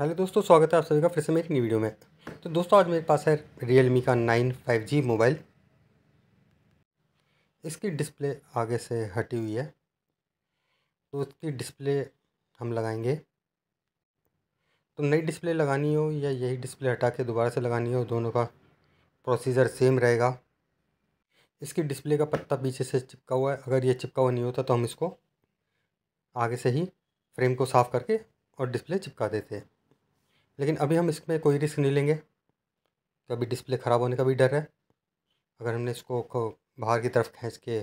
hello दोस्तों स्वागत है आप सभी का फिर से मेरी नई वीडियो में तो दोस्तों आज मेरे पास है रियलमी का नाइन फाइव जी मोबाइल इसकी डिस्प्ले आगे से हटी हुई है तो इसकी डिस्प्ले हम लगाएंगे तो नई डिस्प्ले लगानी हो या यही डिस्प्ले हटा के दोबारा से लगानी हो दोनों का प्रोसीजर सेम रहेगा इसकी डिस्प्ले का पत्ता पीछे से चिपका हुआ है अगर ये चिपका हुआ नहीं होता तो हम इसको आगे से ही फ्रेम को साफ़ करके और डिस्प्ले चिपका देते हैं लेकिन अभी हम इसमें कोई रिस्क नहीं लेंगे तो अभी डिस्प्ले ख़राब होने का भी डर है अगर हमने इसको बाहर की तरफ खींच के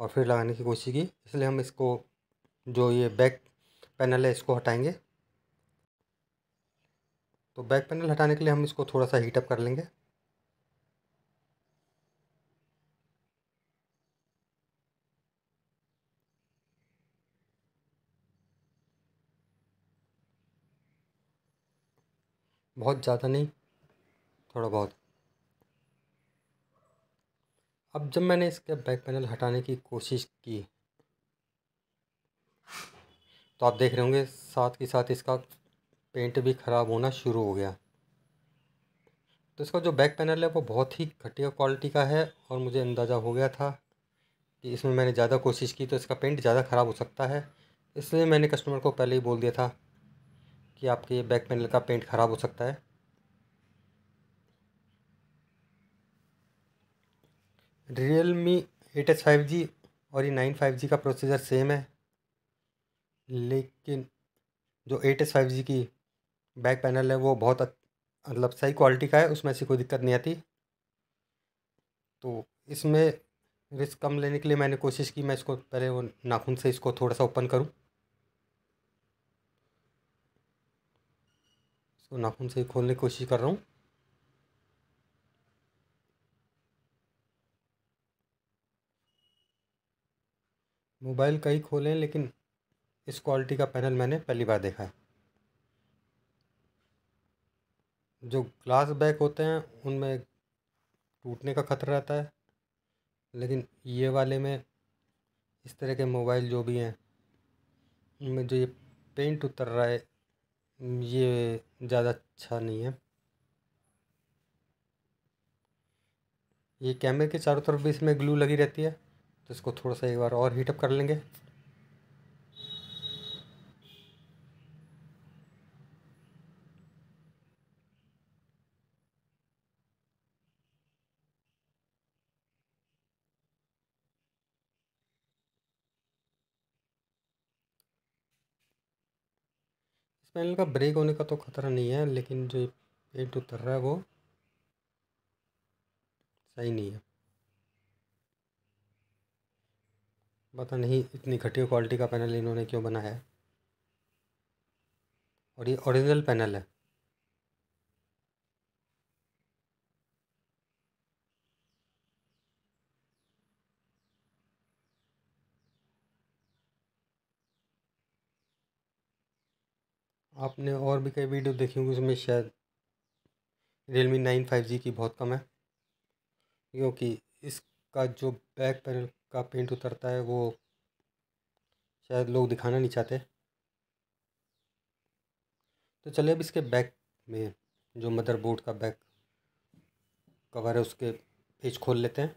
और फिर लगाने की कोशिश की इसलिए हम इसको जो ये बैक पैनल है इसको हटाएंगे तो बैक पैनल हटाने के लिए हम इसको थोड़ा सा हीटअप कर लेंगे बहुत ज़्यादा नहीं थोड़ा बहुत अब जब मैंने इसका बैक पैनल हटाने की कोशिश की तो आप देख रहे होंगे साथ ही साथ इसका पेंट भी ख़राब होना शुरू हो गया तो इसका जो बैक पैनल है वो बहुत ही घटिया क्वालिटी का है और मुझे अंदाज़ा हो गया था कि इसमें मैंने ज़्यादा कोशिश की तो इसका पेंट ज़्यादा ख़राब हो सकता है इसलिए मैंने कस्टमर को पहले ही बोल दिया था कि आपके ये बैक पैनल का पेंट ख़राब हो सकता है Realme eight S five G और ये नाइन फाइव जी का प्रोसीजर सेम है लेकिन जो एट एस फाइव जी की बैक पैनल है वो बहुत मतलब सही क्वालिटी का है उसमें ऐसी कोई दिक्कत नहीं आती तो इसमें रिस्क कम लेने के लिए मैंने कोशिश की मैं इसको पहले वो नाखून से इसको थोड़ा सा ओपन करूँ इसको तो नाखून से खोलने की कोशिश कर रहा हूँ मोबाइल कई खोले लेकिन इस क्वालिटी का पैनल मैंने पहली बार देखा है जो ग्लास बैक होते हैं उनमें टूटने का खतरा रहता है लेकिन ये वाले में इस तरह के मोबाइल जो भी हैं उनमें जो ये पेंट उतर रहा है हम्म, ये ज़्यादा अच्छा नहीं है ये कैमरे के चारों तरफ भी इसमें ग्लू लगी रहती है तो इसको थोड़ा सा एक बार और हीटअप कर लेंगे पैनल का ब्रेक होने का तो खतरा नहीं है लेकिन जो पेंट उतर रहा है वो सही नहीं है पता नहीं इतनी घटिया क्वालिटी का पैनल इन्होंने क्यों बनाया है और ये ओरिजिनल पैनल है आपने और भी कई वीडियो देखी होंगी उसमें शायद रियलमी नाइन फाइव जी की बहुत कम है क्योंकि इसका जो बैक पैनल का पेंट उतरता है वो शायद लोग दिखाना नहीं चाहते तो चलिए अब इसके बैक में जो मदरबोर्ड का बैक कवर है उसके पेज खोल लेते हैं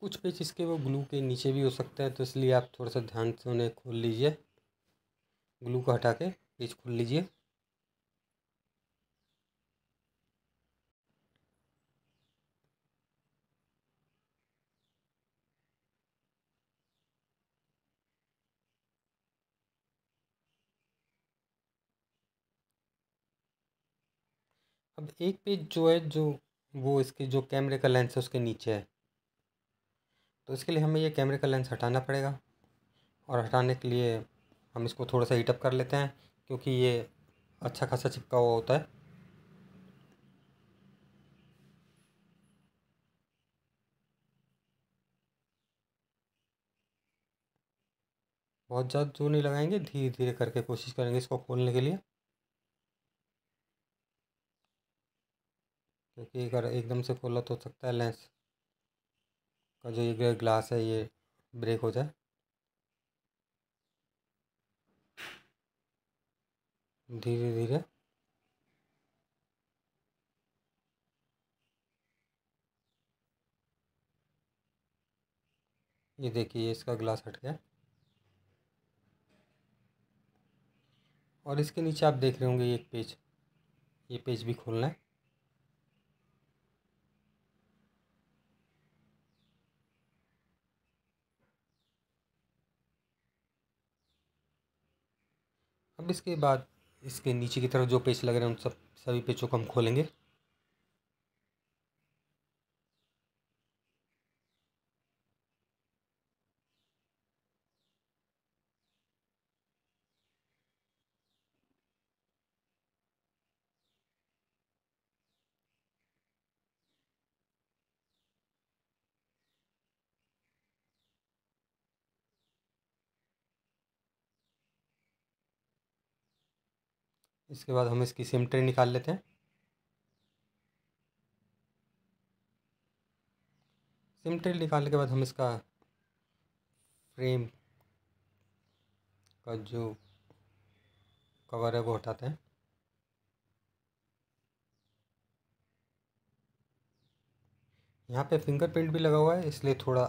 कुछ पेज इसके वो ग्लू के नीचे भी हो सकता है तो इसलिए आप थोड़ा सा ध्यान से उन्हें खोल लीजिए ग्लू को हटा के पेज खोल लीजिए अब एक पेज जो है जो वो इसके जो कैमरे का लेंस है उसके नीचे है तो इसके लिए हमें ये कैमरे का लेंस हटाना पड़ेगा और हटाने के लिए हम इसको थोड़ा सा हीटअप कर लेते हैं क्योंकि ये अच्छा खासा चिपका हुआ होता है बहुत ज़्यादा जोर नहीं लगाएंगे धीरे धीरे करके कोशिश करेंगे इसको खोलने के लिए क्योंकि अगर एकदम से खोला तो सकता है लेंस और जो ये ग्लास है ये ब्रेक हो जाए धीरे धीरे ये देखिए इसका ग्लास हट गया और इसके नीचे आप देख रहे होंगे एक पेज ये पेज भी खोलना है अब इसके बाद इसके नीचे की तरफ जो पेज लग रहे हैं उन सब सभी पेजों को हम खोलेंगे इसके बाद हम इसकी सिम ट्रे निकाल लेते हैं सिम ट्रे निकालने के बाद हम इसका फ्रेम का जो कवर है वो हटाते हैं यहाँ पे फिंगरप्रिंट भी लगा हुआ है इसलिए थोड़ा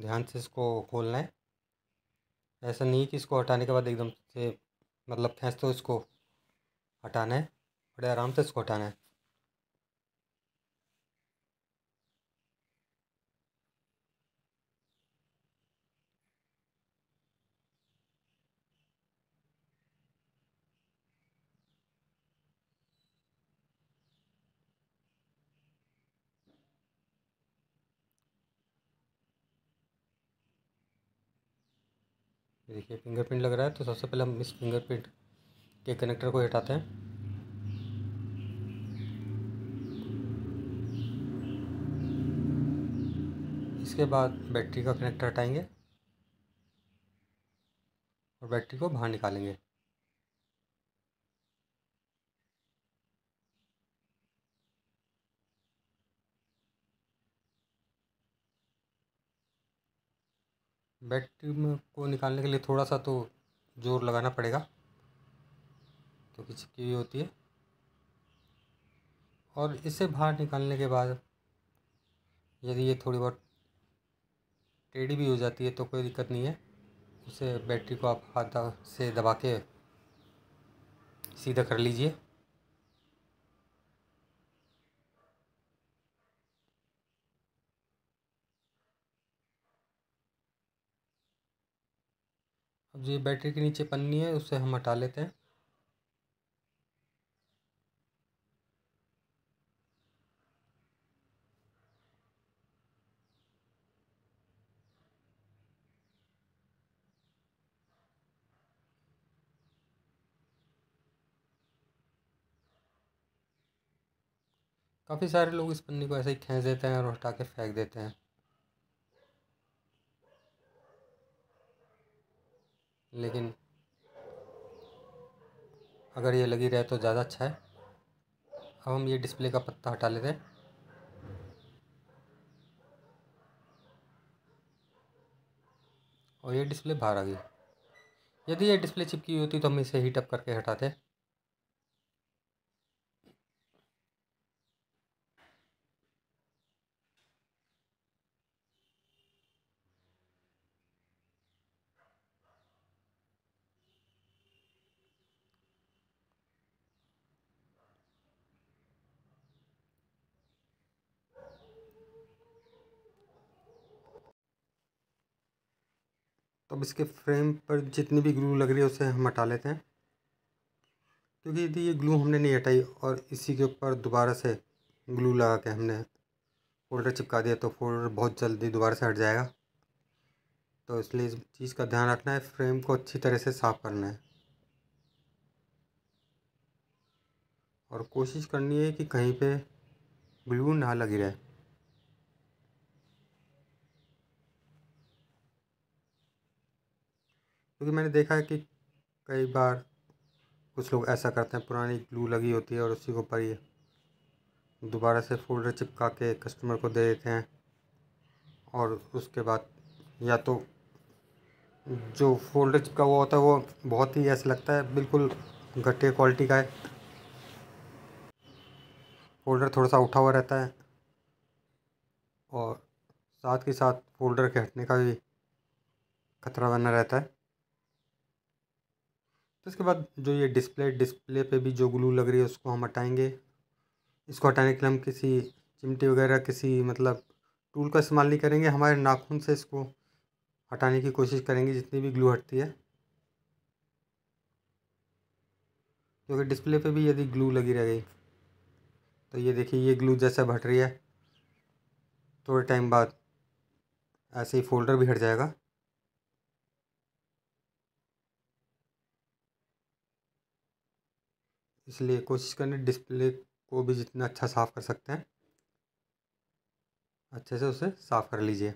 ध्यान से इसको खोलना है ऐसा नहीं कि इसको हटाने के बाद एकदम से मतलब फेंस तो इसको हटाना है बड़े आराम से इसको हटाना है देखिए फिंगरप्रिंट लग रहा है तो सबसे पहले हम इस फिंगरप्रिंट के कनेक्टर को हटाते हैं इसके बाद बैटरी का कनेक्टर हटाएंगे और बैटरी को बाहर निकालेंगे बैटरी में को निकालने के लिए थोड़ा सा तो ज़ोर लगाना पड़ेगा तो कि छिपकी हुई होती है और इसे बाहर निकालने के बाद यदि ये थोड़ी बहुत टेढ़ी भी हो जाती है तो कोई दिक्कत नहीं है उसे बैटरी को आप हाथ से दबा के सीधा कर लीजिए अब ये बैटरी के नीचे पन्नी है उसे हम हटा लेते हैं काफ़ी सारे लोग इस पन्नी को ऐसे ही खींच देते हैं और हटा के फेंक देते हैं लेकिन अगर ये लगी रहे तो ज़्यादा अच्छा है अब हम ये डिस्प्ले का पत्ता हटा लेते हैं और ये डिस्प्ले बाहर आ गई यदि ये डिस्प्ले चिपकी होती तो हम इसे हीटअप करके हटाते हैं अब इसके फ्रेम पर जितनी भी ग्लू लग रही है उसे हम हटा लेते हैं क्योंकि यदि ये ग्लू हमने नहीं हटाई और इसी के ऊपर दोबारा से ग्लू लगा के हमने फोल्डर चिपका दिया तो फोल्डर बहुत जल्दी दोबारा से हट जाएगा तो इसलिए इस चीज़ का ध्यान रखना है फ्रेम को अच्छी तरह से साफ़ करना है और कोशिश करनी है कि कहीं पे ग्लू ना लगी रहे क्योंकि मैंने देखा है कि कई बार कुछ लोग ऐसा करते हैं पुरानी ग्लू लगी होती है और उसी के ऊपर ये दोबारा से फोल्डर चिपका के कस्टमर को दे देते हैं और उसके बाद या तो जो फोल्डर चिपका हुआ होता है वो बहुत ही ऐसा लगता है बिल्कुल घटिया क्वालिटी का है फोल्डर थोड़ा सा उठा हुआ रहता है और साथ के साथ फोल्डर के हटने का भी खतरा बना रहता है तो इसके बाद जो ये डिस्प्ले डिस्प्ले पे भी जो ग्लू लग रही है उसको हम हटाएंगे इसको हटाने के लिए हम किसी चिमटी वगैरह किसी मतलब टूल का इस्तेमाल नहीं करेंगे हमारे नाखून से इसको हटाने की कोशिश करेंगे जितनी भी ग्लू हटती है क्योंकि डिस्प्ले पे भी यदि ग्लू लगी रह गई तो ये देखिए ये ग्लू जैसे हट रही है थोड़े टाइम बाद ऐसे ही फोल्डर भी हट जाएगा इसलिए कोशिश करें डिस्प्ले को भी जितना अच्छा साफ़ कर सकते हैं अच्छे से उसे साफ़ कर लीजिए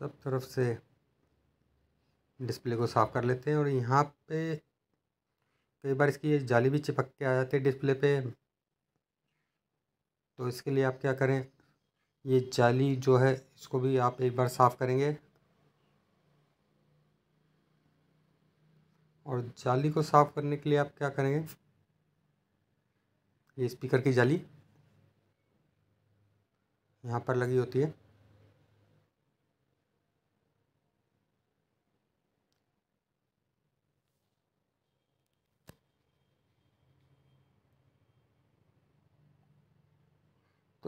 सब तरफ से डिस्प्ले को साफ़ कर लेते हैं और यहाँ पे कई बार इसकी ये जाली भी चिपक के आ जाती है डिस्प्ले पे तो इसके लिए आप क्या करें ये जाली जो है इसको भी आप एक बार साफ़ करेंगे और जाली को साफ़ करने के लिए आप क्या करेंगे ये स्पीकर की जाली यहाँ पर लगी होती है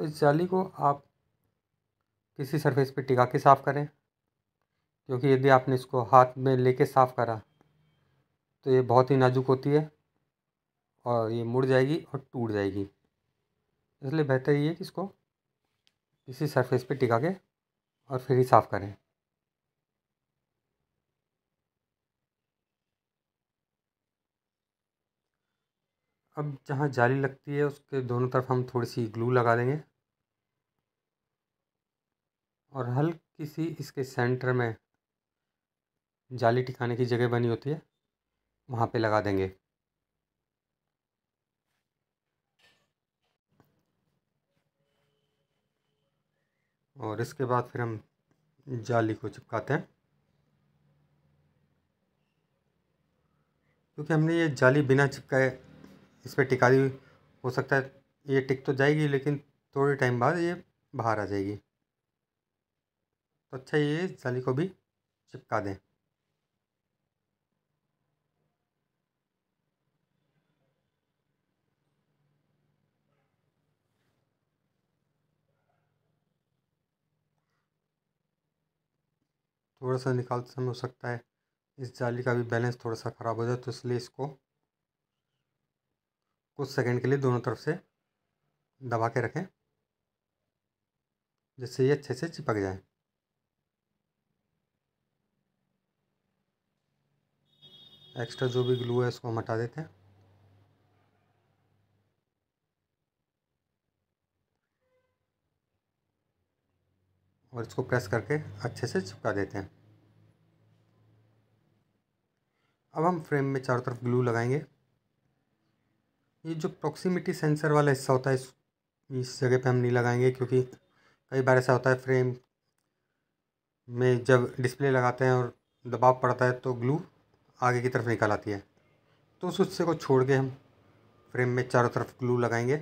इस जाली को आप किसी सरफेस पे टिका के साफ़ करें क्योंकि यदि आपने इसको हाथ में लेके साफ़ करा तो ये बहुत ही नाजुक होती है और ये मुड़ जाएगी और टूट जाएगी इसलिए बेहतर ये है कि इसको किसी सरफेस पे टिका के और फिर ही साफ़ करें अब जहाँ जाली लगती है उसके दोनों तरफ हम थोड़ी सी ग्लू लगा देंगे और हल्की सी इसके सेंटर में जाली टिकाने की जगह बनी होती है वहाँ पे लगा देंगे और इसके बाद फिर हम जाली को चिपकाते हैं क्योंकि हमने ये जाली बिना चिपकाए इस पर टिका दी हो सकता है ये टिक तो जाएगी लेकिन थोड़े टाइम बाद ये बाहर आ जाएगी तो अच्छा ये जाली को भी चिपका दें थोड़ा सा निकालते तो समय हो सकता है इस जाली का भी बैलेंस थोड़ा सा ख़राब हो जाए तो इसलिए इसको कुछ सेकंड के लिए दोनों तरफ से दबा के रखें जिससे ये अच्छे से चिपक जाए एक्स्ट्रा जो भी ग्लू है इसको हम हटा देते हैं और इसको प्रेस करके अच्छे से चिपका देते हैं अब हम फ्रेम में चारों तरफ ग्लू लगाएंगे ये जो प्रॉक्सीमिटी सेंसर वाला हिस्सा होता है इस इस जगह पे हम नहीं लगाएंगे क्योंकि कई बार ऐसा होता है फ्रेम में जब डिस्प्ले लगाते हैं और दबाव पड़ता है तो ग्लू आगे की तरफ निकल आती है तो उस हिस्से को छोड़ के हम फ्रेम में चारों तरफ ग्लू लगाएंगे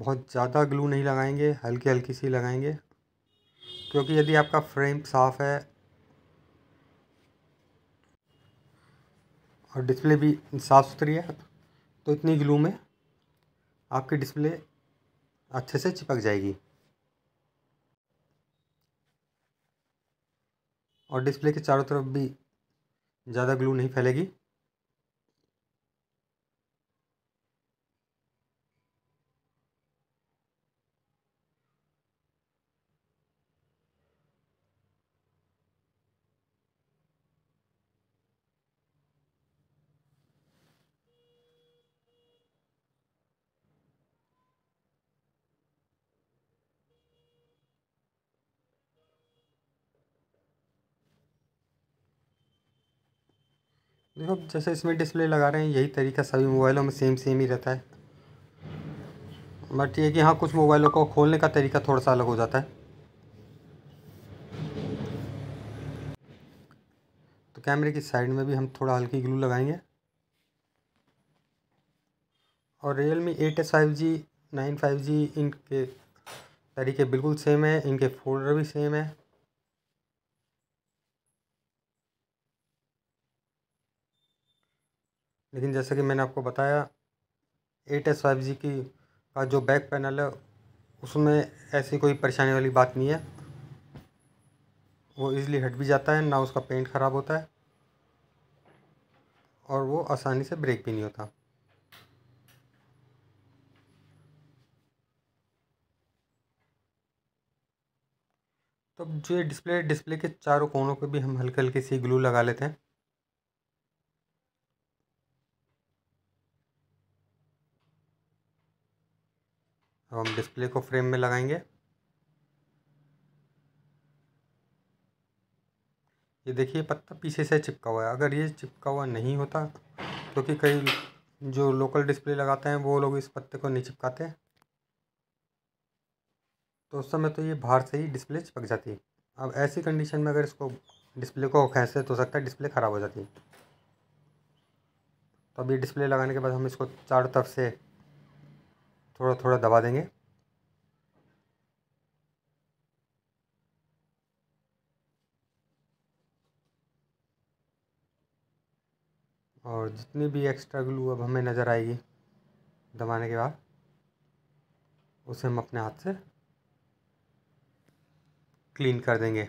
बहुत ज़्यादा ग्लू नहीं लगाएंगे हल्की हल्की सी लगाएंगे क्योंकि यदि आपका फ्रेम साफ़ है और डिस्प्ले भी साफ़ सुथरी है तो इतनी ग्लू में आपकी डिस्प्ले अच्छे से चिपक जाएगी और डिस्प्ले के चारों तरफ भी ज़्यादा ग्लू नहीं फैलेगी लोग जैसे इसमें डिस्प्ले लगा रहे हैं यही तरीका सभी मोबाइलों में सेम सेम ही रहता है बट ये कि हाँ कुछ मोबाइलों को खोलने का तरीका थोड़ा सा अलग हो जाता है तो कैमरे की साइड में भी हम थोड़ा हल्की ग्लू लगाएंगे और Realme eight S five G nine five G इनके तरीके बिल्कुल सेम है इनके फोल्डर भी सेम है लेकिन जैसे कि मैंने आपको बताया एट एस फाइव जी की का जो बैक पैनल है उसमें ऐसी कोई परेशानी वाली बात नहीं है वो ईज़िली हट भी जाता है ना उसका पेंट ख़राब होता है और वो आसानी से ब्रेक भी नहीं होता तो जो डिस्प्ले डिस्प्ले के चारों कोनों पे भी हम हल्के हल्के सी ग्लू लगा लेते हैं हम डिस्प्ले को फ्रेम में लगाएंगे ये देखिए पत्ता पीछे से चिपका हुआ है अगर ये चिपका हुआ नहीं होता क्योंकि तो कई जो लोकल डिस्प्ले लगाते हैं वो लोग इस पत्ते को नहीं चिपकाते तो उस समय तो ये बाहर से ही डिस्प्ले चिपक जाती अब ऐसी कंडीशन में अगर इसको डिस्प्ले को खींचते तो सकता है डिस्प्ले ख़राब हो जाती तो अब ये डिस्प्ले लगाने के बाद हम इसको चारों तरफ से थोड़ा थोड़ा दबा देंगे और जितनी भी एक्स्ट्रा ग्लू अब हमें नज़र आएगी दबाने के बाद उसे हम अपने हाथ से क्लीन कर देंगे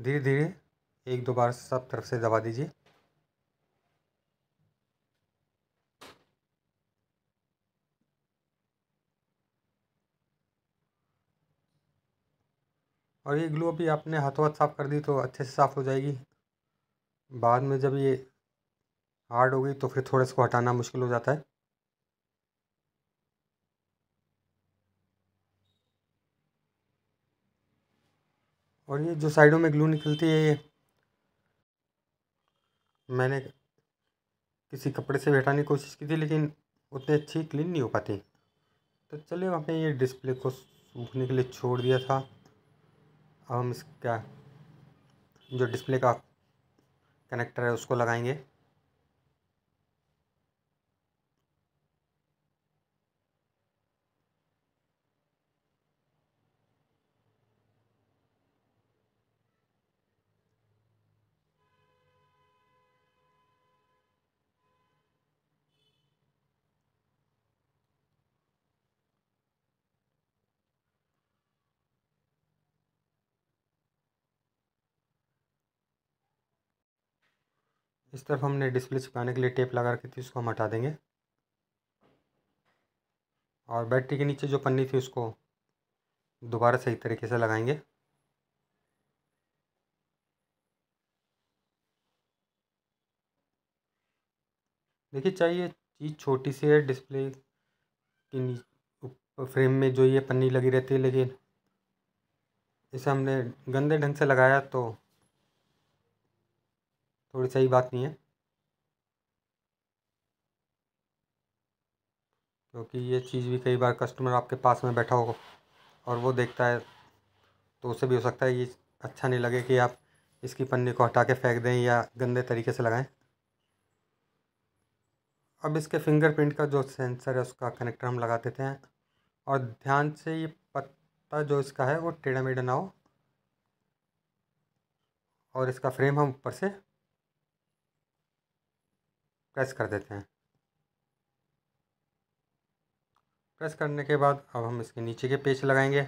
धीरे धीरे एक दो बार सब तरफ से दबा दीजिए और ये ग्लू अभी आपने हाथों हाथ साफ़ कर दी तो अच्छे से साफ़ हो जाएगी बाद में जब ये हार्ड हो गई तो फिर थोड़ा इसको हटाना मुश्किल हो जाता है और ये जो साइडों में ग्लू निकलती है ये मैंने किसी कपड़े से हटाने की कोशिश की थी लेकिन उतनी अच्छी क्लीन नहीं हो पाती तो चलिए हमने ये डिस्प्ले को सूखने के लिए छोड़ दिया था अब हम इसका जो डिस्प्ले का कनेक्टर है उसको लगाएंगे इस तरफ हमने डिस्प्ले चिपकाने के लिए टेप लगा रखी थी उसको हम हटा देंगे और बैटरी के नीचे जो पन्नी थी उसको दोबारा सही तरीके से लगाएंगे देखिए चाहिए चीज़ छोटी सी है डिस्प्ले के फ्रेम में जो ये पन्नी लगी रहती है लेकिन इसे हमने गंदे ढंग से लगाया तो थोड़ी सही बात नहीं है क्योंकि ये चीज़ भी कई बार कस्टमर आपके पास में बैठा हो और वो देखता है तो उसे भी हो सकता है ये अच्छा नहीं लगे कि आप इसकी पन्नी को हटा के फेंक दें या गंदे तरीके से लगाएं अब इसके फिंगरप्रिंट का जो सेंसर है उसका कनेक्टर हम लगा देते हैं और ध्यान से ये पत्ता जो इसका है वो टेढ़ा मेढ़ा ना हो और इसका फ्रेम हम ऊपर से प्रेस कर देते हैं प्रेस करने के बाद अब हम इसके नीचे के पेच लगाएंगे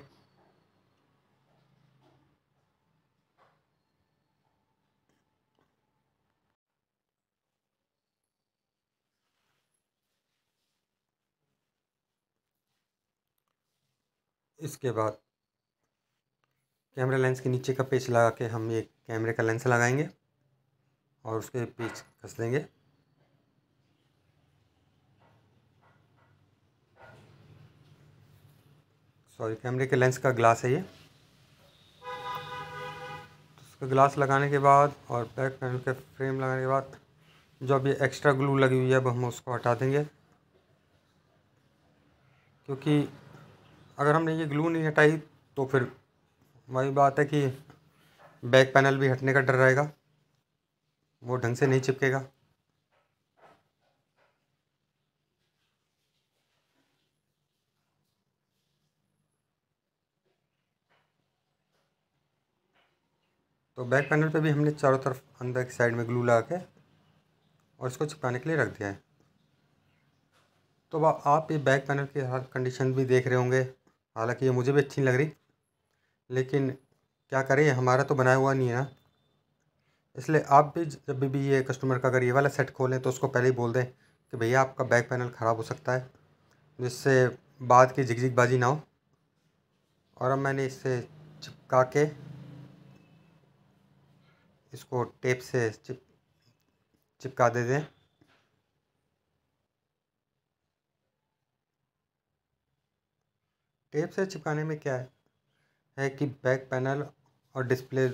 इसके बाद कैमरा लेंस के नीचे का पेच लगा के हम ये कैमरे का लेंस लगाएंगे और उसके पेच कस देंगे सॉरी कैमरे के लेंस का ग्लास है ये तो उसका ग्लास लगाने के बाद और बैक पैनल के फ्रेम लगाने के बाद जो अभी एक्स्ट्रा ग्लू लगी हुई है अब हम उसको हटा देंगे क्योंकि अगर हमने ये ग्लू नहीं हटाई तो फिर वही बात है कि बैक पैनल भी हटने का डर रहेगा वो ढंग से नहीं चिपकेगा तो बैक पैनल पे भी हमने चारों तरफ अंदर की साइड में ग्लू लगा के और इसको चिपकाने के लिए रख दिया है तो आप ये बैक पैनल की कंडीशन भी देख रहे होंगे हालांकि ये मुझे भी अच्छी लग रही लेकिन क्या करें हमारा तो बनाया हुआ नहीं है ना इसलिए आप भी जब भी ये कस्टमर का अगर ये वाला सेट खोलें तो उसको पहले ही बोल दें कि भैया आपका बैक पैनल ख़राब हो सकता है जिससे बाद की झिकझिकबाजी ना हो और अब मैंने इसे चिपका के इसको टेप से चिप चिपका दे दें टेप से चिपकाने में क्या है, है कि बैक पैनल और डिस्प्ले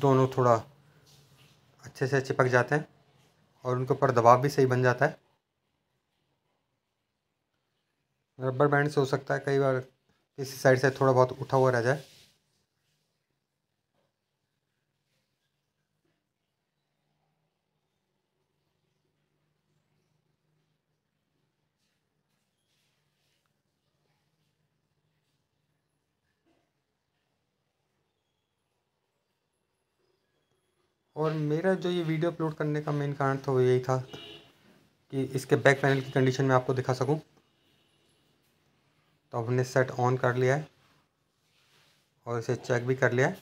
दोनों थोड़ा अच्छे से चिपक जाते हैं और उनके ऊपर दबाव भी सही बन जाता है रबर बैंड से हो सकता है कई बार किसी साइड से थोड़ा बहुत उठा हुआ रह जाए और मेरा जो ये वीडियो अपलोड करने का मेन कारण था वो तो यही था कि इसके बैक पैनल की कंडीशन मैं आपको दिखा सकूं तो हमने सेट ऑन कर लिया है और इसे चेक भी कर लिया है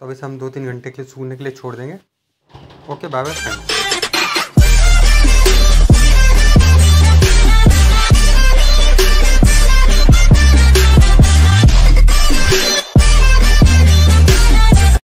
तो अब इसे हम दो तीन घंटे के लिए सूखने के लिए छोड़ देंगे ओके बाय बाय थैंक